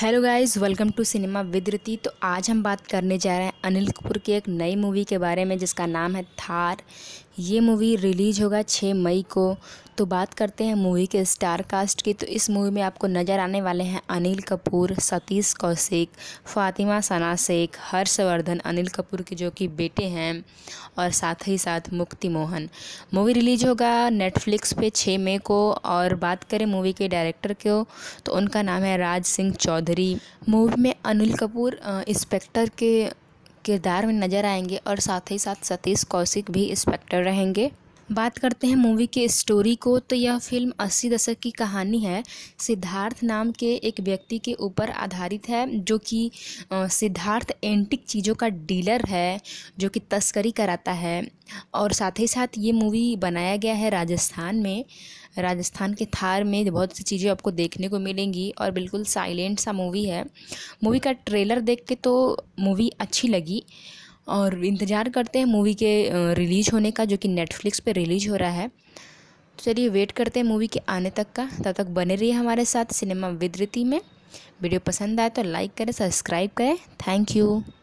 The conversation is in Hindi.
hello guys welcome to cinema with तो आज हम बात करने जा रहे हैं अनिल कपूर की एक नई मूवी के बारे में जिसका नाम है थार ये मूवी रिलीज होगा 6 मई को तो बात करते हैं मूवी के स्टार कास्ट की तो इस मूवी में आपको नज़र आने वाले हैं अनिल कपूर सतीश कौशिक फातिमा सना शेख हर्षवर्धन अनिल कपूर के जो कि बेटे हैं और साथ ही साथ मुक्ति मोहन मूवी रिलीज होगा नेटफ्लिक्स पे छः मई को और बात करें मूवी के डायरेक्टर को तो उनका नाम है राज सिंह चौधरी मूवी में अनिल कपूर इंस्पेक्टर के किरदार में नज़र आएंगे और साथ ही साथ सतीश कौशिक भी इंस्पेक्टर रहेंगे बात करते हैं मूवी के स्टोरी को तो यह फिल्म अस्सी दशक की कहानी है सिद्धार्थ नाम के एक व्यक्ति के ऊपर आधारित है जो कि सिद्धार्थ एंटिक चीज़ों का डीलर है जो कि तस्करी कराता है और साथ ही साथ ये मूवी बनाया गया है राजस्थान में राजस्थान के थार में बहुत सी चीज़ें आपको देखने को मिलेंगी और बिल्कुल साइलेंट सा मूवी है मूवी का ट्रेलर देख के तो मूवी अच्छी लगी और इंतज़ार करते हैं मूवी के रिलीज़ होने का जो कि नेटफ्लिक्स पे रिलीज़ हो रहा है तो चलिए वेट करते हैं मूवी के आने तक का तब तक बने रहिए हमारे साथ सिनेमा विदृति में वीडियो पसंद आए तो लाइक करें सब्सक्राइब करें थैंक यू